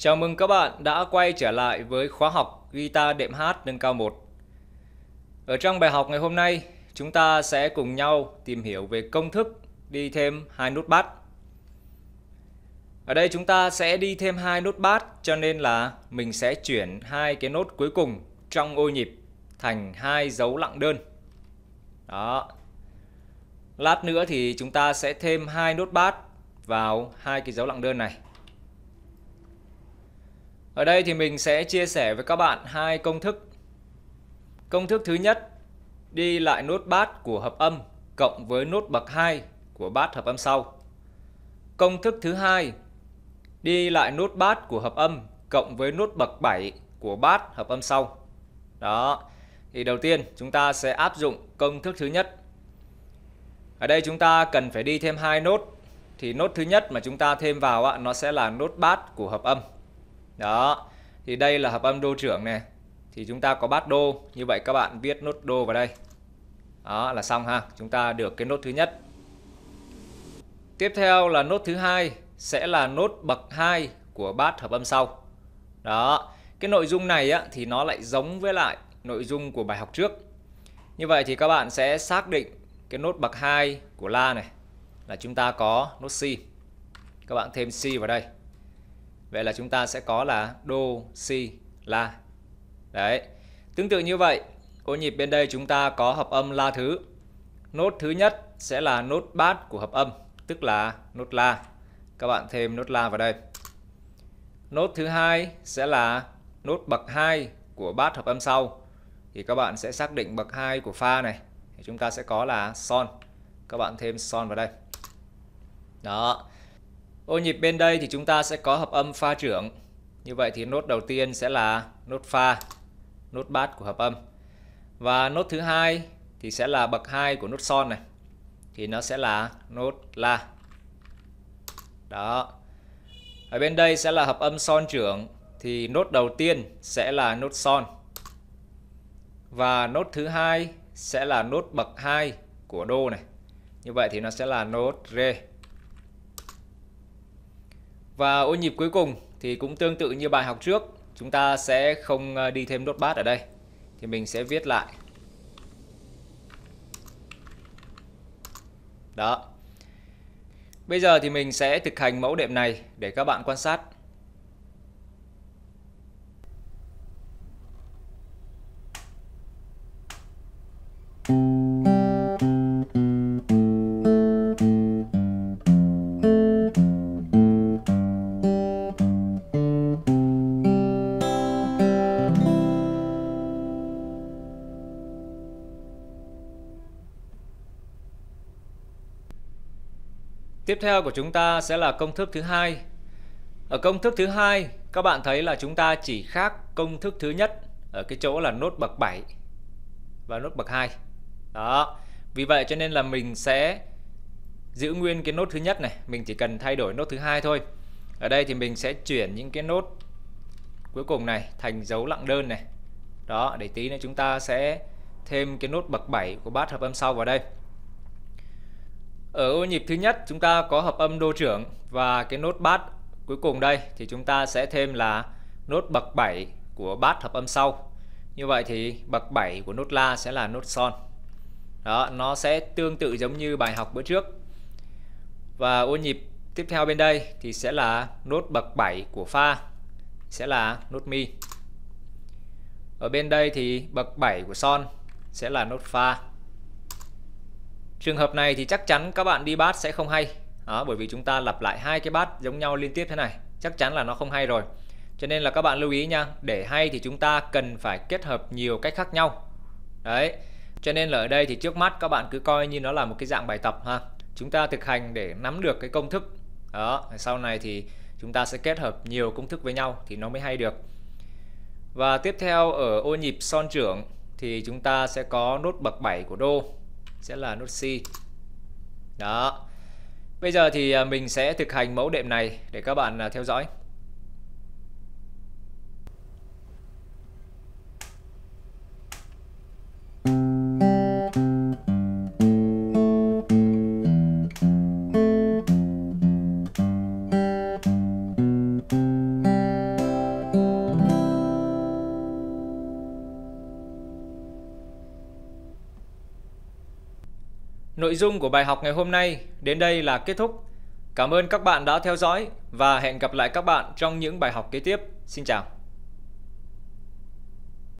Chào mừng các bạn đã quay trở lại với khóa học guitar đệm hát nâng cao 1. Ở trong bài học ngày hôm nay, chúng ta sẽ cùng nhau tìm hiểu về công thức đi thêm hai nút bát. Ở đây chúng ta sẽ đi thêm hai nốt bát cho nên là mình sẽ chuyển hai cái nốt cuối cùng trong ô nhịp thành hai dấu lặng đơn. Đó. Lát nữa thì chúng ta sẽ thêm hai nốt bát vào hai cái dấu lặng đơn này. Ở đây thì mình sẽ chia sẻ với các bạn hai công thức. Công thức thứ nhất, đi lại nốt bát của hợp âm cộng với nốt bậc 2 của bát hợp âm sau. Công thức thứ hai, đi lại nốt bát của hợp âm cộng với nốt bậc 7 của bát hợp âm sau. Đó. Thì đầu tiên chúng ta sẽ áp dụng công thức thứ nhất. Ở đây chúng ta cần phải đi thêm hai nốt thì nốt thứ nhất mà chúng ta thêm vào ạ nó sẽ là nốt bát của hợp âm đó thì đây là hợp âm đô trưởng này thì chúng ta có bát đô như vậy các bạn viết nốt đô vào đây đó là xong ha chúng ta được cái nốt thứ nhất tiếp theo là nốt thứ hai sẽ là nốt bậc 2 của bát hợp âm sau đó cái nội dung này á, thì nó lại giống với lại nội dung của bài học trước như vậy thì các bạn sẽ xác định cái nốt bậc 2 của la này là chúng ta có nốt si các bạn thêm si vào đây Vậy là chúng ta sẽ có là đô, si, la. Đấy. Tương tự như vậy, ô nhịp bên đây chúng ta có hợp âm la thứ. Nốt thứ nhất sẽ là nốt bát của hợp âm, tức là nốt la. Các bạn thêm nốt la vào đây. Nốt thứ hai sẽ là nốt bậc 2 của bát hợp âm sau. Thì các bạn sẽ xác định bậc 2 của pha này. Thì chúng ta sẽ có là son. Các bạn thêm son vào đây. Đó. Ô nhịp bên đây thì chúng ta sẽ có hợp âm pha trưởng. Như vậy thì nốt đầu tiên sẽ là nốt pha, nốt bát của hợp âm. Và nốt thứ hai thì sẽ là bậc 2 của nốt son này. Thì nó sẽ là nốt la. Đó. Ở bên đây sẽ là hợp âm son trưởng thì nốt đầu tiên sẽ là nốt son. Và nốt thứ hai sẽ là nốt bậc 2 của đô này. Như vậy thì nó sẽ là nốt re. Và ô nhịp cuối cùng thì cũng tương tự như bài học trước, chúng ta sẽ không ờ, đi thêm đốt bát ở đây. Thì mình sẽ viết lại. Đó. Bây giờ thì mình sẽ thực hành mẫu đệm này để các bạn quan sát. Thank you. Tiếp theo của chúng ta sẽ là công thức thứ hai. Ở công thức thứ hai, các bạn thấy là chúng ta chỉ khác công thức thứ nhất ở cái chỗ là nốt bậc 7 và nốt bậc 2. Đó. Vì vậy cho nên là mình sẽ giữ nguyên cái nốt thứ nhất này, mình chỉ cần thay đổi nốt thứ hai thôi. Ở đây thì mình sẽ chuyển những cái nốt cuối cùng này thành dấu lặng đơn này. Đó, để tí nữa chúng ta sẽ thêm cái nốt bậc 7 của bát hợp âm sau vào đây. Ở ô nhịp thứ nhất chúng ta có hợp âm đô trưởng và cái nốt bát cuối cùng đây thì chúng ta sẽ thêm là nốt bậc 7 của bát hợp âm sau. Như vậy thì bậc 7 của nốt la sẽ là nốt son. Đó, nó sẽ tương tự giống như bài học bữa trước. Và ô nhịp tiếp theo bên đây thì sẽ là nốt bậc 7 của pha sẽ là nốt mi. Ở bên đây thì bậc 7 của son sẽ là nốt pha. Trường hợp này thì chắc chắn các bạn đi bát sẽ không hay. Đó, bởi vì chúng ta lặp lại hai cái bát giống nhau liên tiếp thế này, chắc chắn là nó không hay rồi. Cho nên là các bạn lưu ý nha, để hay thì chúng ta cần phải kết hợp nhiều cách khác nhau. Đấy. Cho nên là ở đây thì trước mắt các bạn cứ coi như nó là một cái dạng bài tập ha. Chúng ta thực hành để nắm được cái công thức. Đó, sau này thì chúng ta sẽ kết hợp nhiều công thức với nhau thì nó mới hay được. Và tiếp theo ở ô nhịp son trưởng thì chúng ta sẽ có nốt bậc 7 của đô sẽ là nốt C đó bây giờ thì à, mình sẽ thực hành mẫu đệm này để các bạn à, theo dõi Nội dung của bài học ngày hôm nay đến đây là kết thúc. Cảm ơn các bạn đã theo dõi và hẹn gặp lại các bạn trong những bài học kế tiếp. Xin chào.